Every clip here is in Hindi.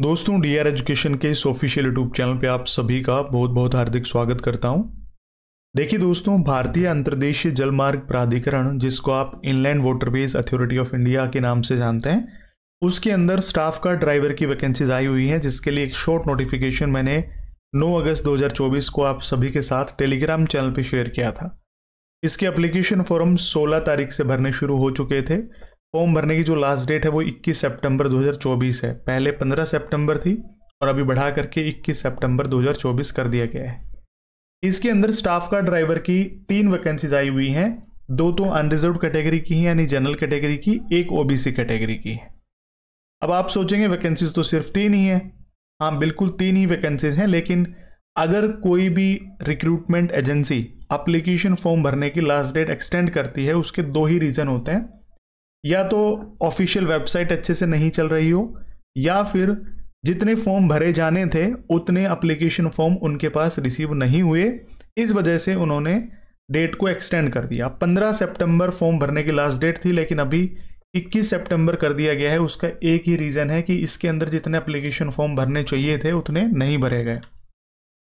दोस्तों डी आर एजुकेशन के इस ऑफिशियल यूट्यूब चैनल पे आप सभी का बहुत बहुत हार्दिक स्वागत करता हूं देखिए दोस्तों भारतीय अंतर्देशीय जलमार्ग प्राधिकरण जिसको आप inland waterways authority of India के नाम से जानते हैं उसके अंदर स्टाफ का ड्राइवर की वैकेंसीज आई हुई हैं जिसके लिए एक शॉर्ट नोटिफिकेशन मैंने 9 अगस्त 2024 को आप सभी के साथ टेलीग्राम चैनल पर शेयर किया था इसके एप्लीकेशन फॉर्म 16 तारीख से भरने शुरू हो चुके थे फॉर्म भरने की जो लास्ट डेट है वो 21 सितंबर 2024 है पहले 15 सितंबर थी और अभी बढ़ा करके 21 सितंबर 2024 कर दिया गया है इसके अंदर स्टाफ का ड्राइवर की तीन वैकेंसीज आई हुई हैं दो तो अनरिजर्व कैटेगरी की हैं यानी जनरल कैटेगरी की एक ओबीसी कैटेगरी की है अब आप सोचेंगे वैकेंसीज तो सिर्फ तीन ही हैं हाँ बिल्कुल तीन ही वैकेंसीज हैं लेकिन अगर कोई भी रिक्रूटमेंट एजेंसी अप्लीकेशन फॉर्म भरने की लास्ट डेट एक्सटेंड करती है उसके दो ही रीज़न होते हैं या तो ऑफिशियल वेबसाइट अच्छे से नहीं चल रही हो या फिर जितने फॉर्म भरे जाने थे उतने अप्लीकेशन फॉर्म उनके पास रिसीव नहीं हुए इस वजह से उन्होंने डेट को एक्सटेंड कर दिया 15 सितंबर फॉर्म भरने की लास्ट डेट थी लेकिन अभी 21 सितंबर कर दिया गया है उसका एक ही रीज़न है कि इसके अंदर जितने अप्लीकेशन फॉर्म भरने चाहिए थे उतने नहीं भरे गए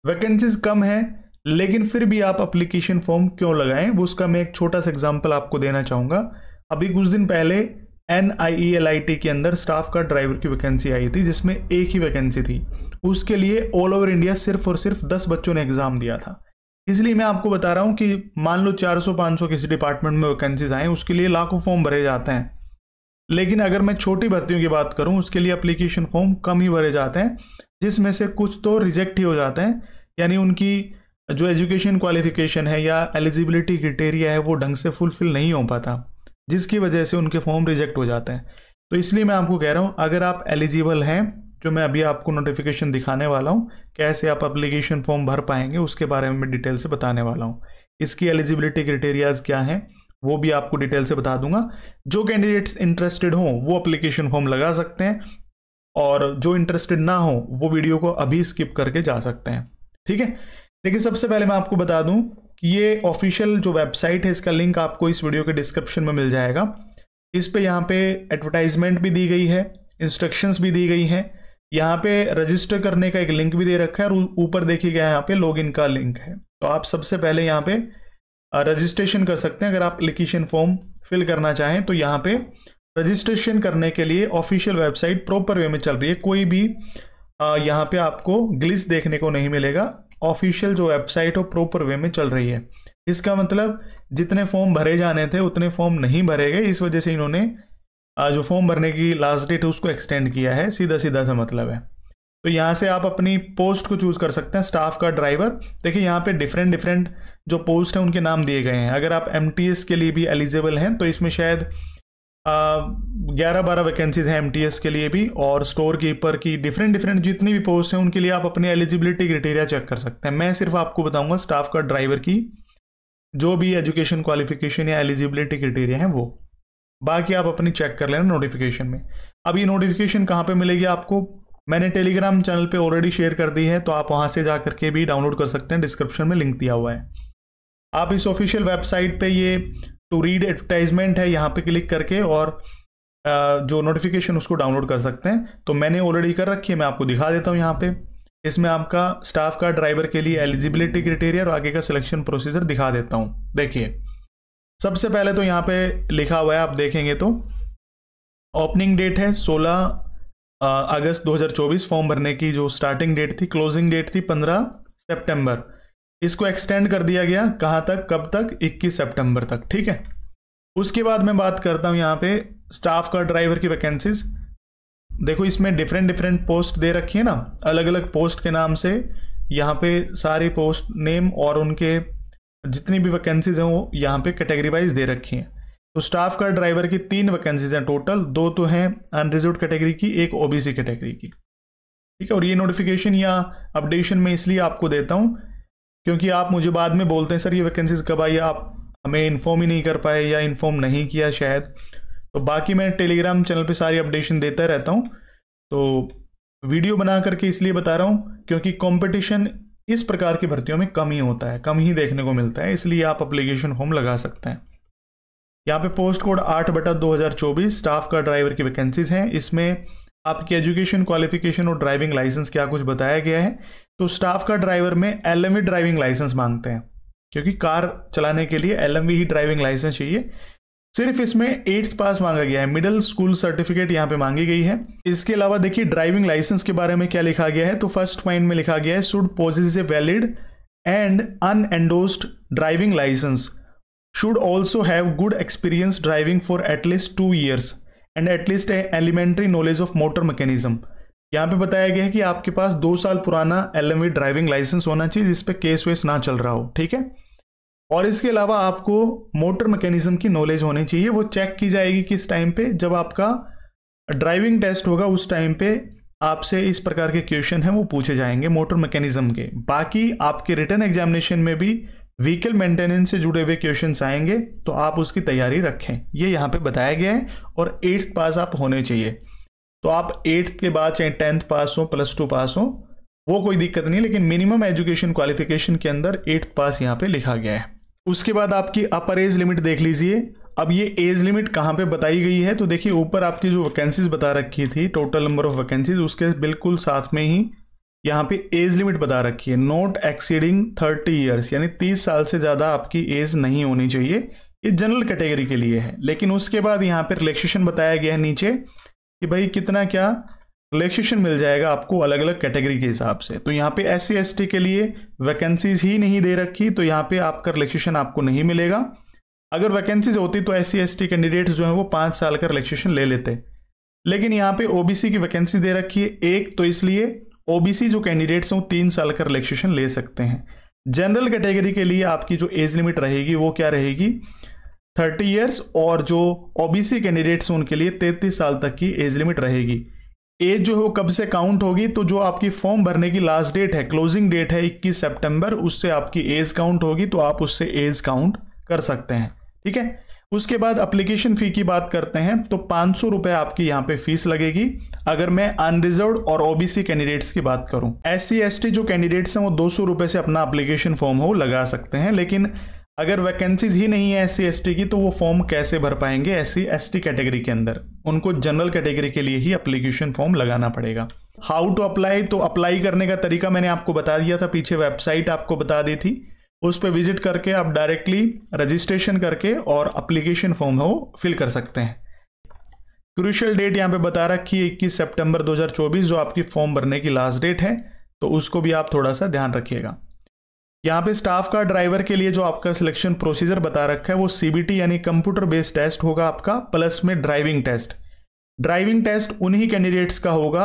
वैकेंसीज कम है लेकिन फिर भी आप अप्लीकेशन फॉर्म क्यों लगाएं वो उसका मैं एक छोटा सा एग्जाम्पल आपको देना चाहूँगा अभी कुछ दिन पहले N I L I T के अंदर स्टाफ का ड्राइवर की वैकेंसी आई थी जिसमें एक ही वैकेंसी थी उसके लिए ऑल ओवर इंडिया सिर्फ और सिर्फ दस बच्चों ने एग्ज़ाम दिया था इसलिए मैं आपको बता रहा हूँ कि मान लो 400-500 किसी डिपार्टमेंट में वैकेंसीज आए उसके लिए लाखों फॉर्म भरे जाते हैं लेकिन अगर मैं छोटी भर्तियों की बात करूं उसके लिए अप्लीकेशन फॉर्म कम ही भरे जाते हैं जिसमें से कुछ तो रिजेक्ट ही हो जाते हैं यानी उनकी जो एजुकेशन क्वालिफिकेशन है या एलिजिबिलिटी क्रिटेरिया है वो ढंग से फुलफिल नहीं हो पाता जिसकी वजह से उनके फॉर्म रिजेक्ट हो जाते हैं तो इसलिए मैं आपको कह रहा हूँ अगर आप एलिजिबल हैं जो मैं अभी आपको नोटिफिकेशन दिखाने वाला हूँ कैसे आप अप्लीकेशन फॉर्म भर पाएंगे उसके बारे में मैं डिटेल से बताने वाला हूँ इसकी एलिजिबिलिटी क्राइटेरियाज क्या हैं वो भी आपको डिटेल से बता दूंगा जो कैंडिडेट्स इंटरेस्टेड हों वो अप्लीकेशन फॉर्म लगा सकते हैं और जो इंटरेस्टेड ना हो वो वीडियो को अभी स्किप करके जा सकते हैं ठीक है देखिए सबसे पहले मैं आपको बता दूं ये ऑफिशियल जो वेबसाइट है इसका लिंक आपको इस वीडियो के डिस्क्रिप्शन में मिल जाएगा इस पे यहाँ पे एडवर्टाइजमेंट भी दी गई है इंस्ट्रक्शंस भी दी गई हैं यहाँ पे रजिस्टर करने का एक लिंक भी दे रखा है और ऊपर देखिए गया यहाँ पे लॉगिन का लिंक है तो आप सबसे पहले यहाँ पे रजिस्ट्रेशन कर सकते हैं अगर आप एप्लीकेशन फॉर्म फिल करना चाहें तो यहाँ पे रजिस्ट्रेशन करने के लिए ऑफिशियल वेबसाइट प्रॉपर वे में चल रही है कोई भी यहाँ पे आपको ग्लिस देखने को नहीं मिलेगा ऑफिशियल जो वेबसाइट हो प्रॉपर वे में चल रही है इसका मतलब जितने फॉर्म भरे जाने थे उतने फॉर्म नहीं भरे गए इस वजह से इन्होंने जो फॉर्म भरने की लास्ट डेट है उसको एक्सटेंड किया है सीधा सीधा सा मतलब है तो यहाँ से आप अपनी पोस्ट को चूज़ कर सकते हैं स्टाफ का ड्राइवर देखिए यहाँ पे डिफरेंट डिफरेंट जो पोस्ट हैं उनके नाम दिए गए हैं अगर आप एम के लिए भी एलिजिबल हैं तो इसमें शायद ग्यारह बारह वैकेंसीज हैं एम के लिए भी और स्टोर कीपर की डिफरेंट डिफरेंट जितनी भी पोस्ट हैं उनके लिए आप अपनी एलिजिबिलिटी क्राइटेरिया चेक कर सकते हैं मैं सिर्फ आपको बताऊंगा स्टाफ का ड्राइवर की जो भी एजुकेशन क्वालिफिकेशन या एलिजिबिलिटी क्राइटेरिया है वो बाकी आप अपनी चेक कर लेना नोटिफिकेशन में अब ये नोटिफिकेशन कहाँ पे मिलेगी आपको मैंने टेलीग्राम चैनल पे ऑलरेडी शेयर कर दी है तो आप वहाँ से जा करके भी डाउनलोड कर सकते हैं डिस्क्रिप्शन में लिंक दिया हुआ है आप इस ऑफिशियल वेबसाइट पे ये टू रीड एडवर्टाइजमेंट है यहाँ पे क्लिक करके और जो नोटिफिकेशन उसको डाउनलोड कर सकते हैं तो मैंने ऑलरेडी कर रखी है मैं आपको दिखा देता हूँ यहाँ पे इसमें आपका स्टाफ का ड्राइवर के लिए एलिजिबिलिटी क्राइटेरिया और आगे का सिलेक्शन प्रोसीजर दिखा देता हूँ देखिए सबसे पहले तो यहाँ पे लिखा हुआ है आप देखेंगे तो ओपनिंग डेट है 16 अगस्त 2024 फॉर्म भरने की जो स्टार्टिंग डेट थी क्लोजिंग डेट थी 15 सितंबर इसको एक्सटेंड कर दिया गया कहाँ तक कब तक 21 सितंबर तक ठीक है उसके बाद मैं बात करता हूँ यहाँ पे स्टाफ का ड्राइवर की वैकेंसीज देखो इसमें डिफरेंट डिफरेंट पोस्ट दे रखी है ना अलग अलग पोस्ट के नाम से यहाँ पे सारी पोस्ट नेम और उनके जितनी भी वैकेंसीज हैं वो यहाँ पे कैटेगरी वाइज दे रखी हैं तो स्टाफ का ड्राइवर की तीन वैकेंसीज हैं टोटल दो तो हैं अनरिजर्व कैटेगरी की एक ओबीसी कैटेगरी की ठीक है और ये नोटिफिकेशन या अपडेशन मैं इसलिए आपको देता हूँ क्योंकि आप मुझे बाद में बोलते हैं सर ये वैकेंसीज कब आई आप हमें इन्फॉर्म ही नहीं कर पाए या इन्फॉर्म नहीं किया शायद तो बाकी मैं टेलीग्राम चैनल पे सारी अपडेशन देता रहता हूँ तो वीडियो बना करके इसलिए बता रहा हूँ क्योंकि कंपटीशन इस प्रकार की भर्तियों में कम ही होता है कम ही देखने को मिलता है इसलिए आप अप्लीकेशन होम लगा सकते हैं यहाँ पे पोस्ट कोड आठ बटा दो स्टाफ का ड्राइवर की वैकेंसीज हैं इसमें आपकी एजुकेशन क्वालिफिकेशन और ड्राइविंग लाइसेंस क्या कुछ बताया गया है तो स्टाफ का ड्राइवर में एल ड्राइविंग लाइसेंस मांगते हैं क्योंकि कार चलाने के लिए एल ही ड्राइविंग लाइसेंस चाहिए सिर्फ इसमें एट्थ पास मांगा गया है मिडिल स्कूल सर्टिफिकेट यहाँ पे मांगी गई है इसके अलावा देखिए ड्राइविंग लाइसेंस के बारे में क्या लिखा गया है तो फर्स्ट पॉइंट में लिखा गया है should possess a valid and unendorsed driving licence should also have good experience driving for at least two years and at least a elementary knowledge of motor mechanism यहाँ पे बताया गया है कि आपके पास दो साल पुराना एल ड्राइविंग लाइसेंस होना चाहिए जिसपे केस वेस ना चल रहा हो ठीक है और इसके अलावा आपको मोटर मैकेनिज्म की नॉलेज होनी चाहिए वो चेक की जाएगी किस टाइम पे जब आपका ड्राइविंग टेस्ट होगा उस टाइम पे आपसे इस प्रकार के क्वेश्चन हैं वो पूछे जाएंगे मोटर मैकेनिज्म के बाकी आपके रिटर्न एग्जामिनेशन में भी व्हीकल मेंटेनेंस से जुड़े हुए क्वेश्चन आएंगे तो आप उसकी तैयारी रखें ये यहाँ पे बताया गया है और एट्थ पास आप होने चाहिए तो आप एट्थ के बाद चाहे टेंथ पास हो प्लस टू पास हो वो कोई दिक्कत नहीं लेकिन मिनिमम एजुकेशन क्वालिफिकेशन के अंदर एट्थ पास यहाँ पे लिखा गया है उसके बाद आपकी अपर एज लिमिट देख लीजिए अब ये एज लिमिट कहाँ पे बताई गई है तो देखिए ऊपर आपकी जो वैकेंसीज बता रखी थी टोटल नंबर ऑफ वैकेंसीज उसके बिल्कुल साथ में ही यहाँ पे एज लिमिट बता रखी है नॉट एक्सीडिंग थर्टी ईयर्स यानी तीस साल से ज़्यादा आपकी एज नहीं होनी चाहिए ये जनरल कैटेगरी के लिए है लेकिन उसके बाद यहाँ पे रिलेक्सेशन बताया गया है नीचे कि भाई कितना क्या रिलैक्सेशन मिल जाएगा आपको अलग अलग कैटेगरी के हिसाब से तो यहाँ पे एस सी के लिए वैकेंसीज ही नहीं दे रखी तो यहाँ पे आपका रिलैक्सेशन आपको नहीं मिलेगा अगर वैकेंसीज होती तो एस सी कैंडिडेट्स जो हैं वो पाँच साल का रिलैक्सेशन ले लेते लेकिन यहाँ पे ओबीसी की वैकेंसी दे रखी है एक तो इसलिए ओबीसी जो कैंडिडेट्स हैं वो तीन साल का रिलैक्सेशन ले सकते हैं जनरल कैटेगरी के लिए आपकी जो एज लिमिट रहेगी वो क्या रहेगी थर्टी ईयर्स और जो ओबीसी कैंडिडेट्स हैं उनके लिए तैतीस साल तक की एज लिमिट रहेगी एज जो है वो कब से काउंट होगी तो जो आपकी फॉर्म भरने की लास्ट डेट है क्लोजिंग डेट है 21 सितंबर उससे आपकी एज काउंट होगी तो आप उससे एज काउंट कर सकते हैं ठीक है उसके बाद अप्लीकेशन फ़ी की बात करते हैं तो पाँच सौ रुपये आपकी यहाँ पे फीस लगेगी अगर मैं अनरिजर्व और ओबीसी कैंडिडेट्स की बात करूं एस सी जो कैंडिडेट्स हैं वो दो सौ रुपये से अपना अप्लीकेशन फॉर्म हो लगा सकते हैं लेकिन अगर वैकेंसीज ही नहीं है एस सी की तो वो फॉर्म कैसे भर पाएंगे एस सी कैटेगरी के अंदर उनको जनरल कैटेगरी के लिए ही अप्लीकेशन फॉर्म लगाना पड़ेगा हाउ टू अप्लाई तो अप्लाई करने का तरीका मैंने आपको बता दिया था पीछे वेबसाइट आपको बता दी थी उस पर विजिट करके आप डायरेक्टली रजिस्ट्रेशन करके और अप्लीकेशन फॉर्म है वो फिल कर सकते हैं क्रूशल डेट यहाँ पे बता रखी है इक्कीस सेप्टेम्बर 2024 जो आपकी फॉर्म भरने की लास्ट डेट है तो उसको भी आप थोड़ा सा ध्यान रखिएगा यहाँ पे स्टाफ का ड्राइवर के लिए जो आपका सिलेक्शन प्रोसीजर बता रखा है वो सीबीटी यानी कंप्यूटर बेस्ड टेस्ट होगा आपका प्लस में ड्राइविंग टेस्ट ड्राइविंग टेस्ट उन्हीं कैंडिडेट्स का होगा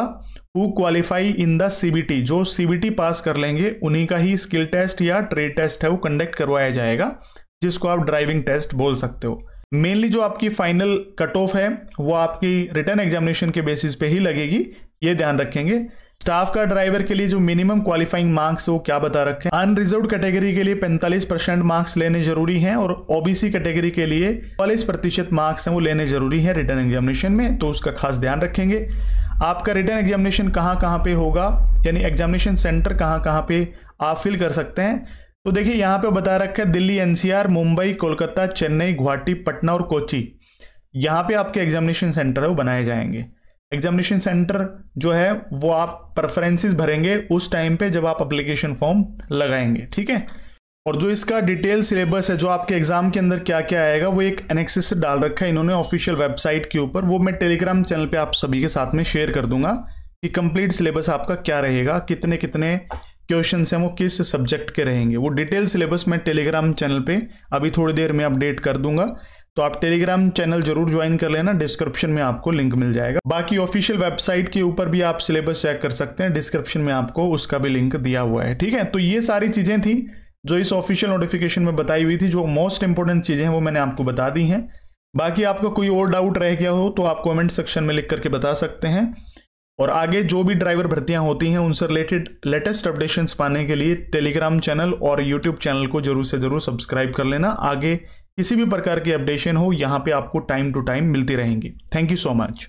who qualify in the CBT जो सीबीटी पास कर लेंगे उन्हीं का ही स्किल टेस्ट या ट्रेड टेस्ट है वो कंडक्ट करवाया जाएगा जिसको आप ड्राइविंग टेस्ट बोल सकते हो मेनली जो आपकी फाइनल कट ऑफ है वो आपकी रिटर्न एग्जामिनेशन के बेसिस पे ही लगेगी ये ध्यान रखेंगे स्टाफ का ड्राइवर के लिए जो मिनिमम क्वालिफाइंग मार्क्स वो क्या बता रखे हैं अनरिजर्व कैटेगरी के लिए 45 परसेंट मार्क्स लेने जरूरी हैं और ओबीसी कैटेगरी के लिए चालीस प्रतिशत मार्क्स हैं वो लेने जरूरी है रिटर्न एग्जामिनेशन में तो उसका खास ध्यान रखेंगे आपका रिटर्न एग्जामिनेशन कहाँ कहाँ पे होगा यानी एग्जामिनेशन सेंटर कहाँ कहाँ पे आप फिल कर सकते हैं तो देखिए यहाँ पे बता रखा है दिल्ली एनसीआर मुंबई कोलकाता चेन्नई गुवाहाटी पटना और कोची यहाँ पे आपके एग्जामिनेशन सेंटर है वो बनाए जाएंगे एग्जामिनेशन सेंटर जो है वो आप प्रेफरेंसेस भरेंगे उस टाइम पे जब आप अप्लीकेशन फॉर्म लगाएंगे ठीक है और जो इसका डिटेल सिलेबस है जो आपके एग्जाम के अंदर क्या क्या आएगा वो एक एनेक्सिस डाल रखा है इन्होंने ऑफिशियल वेबसाइट के ऊपर वो मैं टेलीग्राम चैनल पे आप सभी के साथ में शेयर कर दूंगा कि कंप्लीट सिलेबस आपका क्या रहेगा कितने कितने क्वेश्चन हैं वो किस सब्जेक्ट के रहेंगे वो डिटेल सिलेबस मैं टेलीग्राम चैनल पे अभी थोड़ी देर में अपडेट कर दूंगा तो आप टेलीग्राम चैनल जरूर ज्वाइन कर लेना डिस्क्रिप्शन में आपको लिंक मिल जाएगा बाकी ऑफिशियल वेबसाइट के ऊपर भी आप सिलेबस चेक कर सकते हैं डिस्क्रिप्शन में आपको उसका भी लिंक दिया हुआ है ठीक है तो ये सारी चीजें थी जो इस ऑफिशियल नोटिफिकेशन में बताई हुई थी जो मोस्ट इंपॉर्टेंट चीजें हैं वो मैंने आपको बता दी हैं बाकी आपका कोई और डाउट रह गया हो तो आप कमेंट सेक्शन में लिख करके बता सकते हैं और आगे जो भी ड्राइवर भर्तियां होती हैं उनसे रिलेटेड लेटेस्ट अपडेशंस पाने के लिए टेलीग्राम चैनल और यूट्यूब चैनल को जरूर से जरूर सब्सक्राइब कर लेना आगे किसी भी प्रकार की अपडेशन हो यहाँ पे आपको टाइम टू टाइम मिलती रहेंगी थैंक यू सो मच